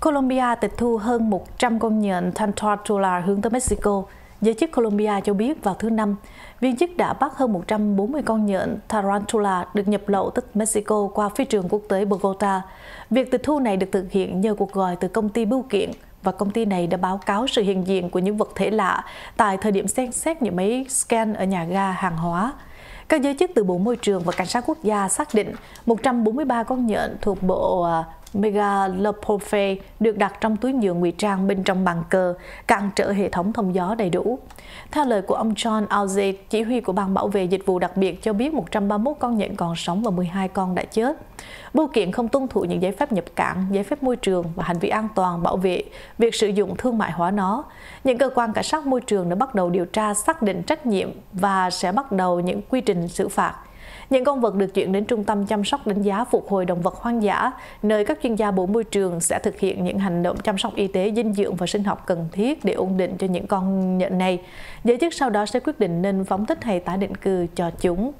Colombia tịch thu hơn 100 công nhân Tantortula hướng tới Mexico. Giới chức Colombia cho biết vào thứ Năm, viên chức đã bắt hơn 140 con nhện Tarantula được nhập lậu từ Mexico qua phi trường quốc tế Bogota. Việc tịch thu này được thực hiện nhờ cuộc gọi từ công ty bưu kiện và công ty này đã báo cáo sự hiện diện của những vật thể lạ tại thời điểm xem xét những máy scan ở nhà ga hàng hóa. Các giới chức từ Bộ Môi trường và Cảnh sát Quốc gia xác định 143 con nhện thuộc bộ à, Megalopophe được đặt trong túi nhựa ngụy trang bên trong bàn cờ, cản trở hệ thống thông gió đầy đủ. Theo lời của ông John Alze, chỉ huy của Ban Bảo vệ Dịch vụ đặc biệt cho biết 131 con nhện còn sống và 12 con đã chết. Bưu kiện không tuân thủ những giấy phép nhập cảng, giấy phép môi trường và hành vi an toàn bảo vệ việc sử dụng thương mại hóa nó. Những cơ quan cảnh sát môi trường đã bắt đầu điều tra xác định trách nhiệm và sẽ bắt đầu những quy trình xử phạt. Những con vật được chuyển đến trung tâm chăm sóc đánh giá phục hồi động vật hoang dã, nơi các chuyên gia bộ môi trường sẽ thực hiện những hành động chăm sóc y tế, dinh dưỡng và sinh học cần thiết để ổn định cho những con nhện này. Giới chức sau đó sẽ quyết định nên phóng thích hay tái định cư cho chúng.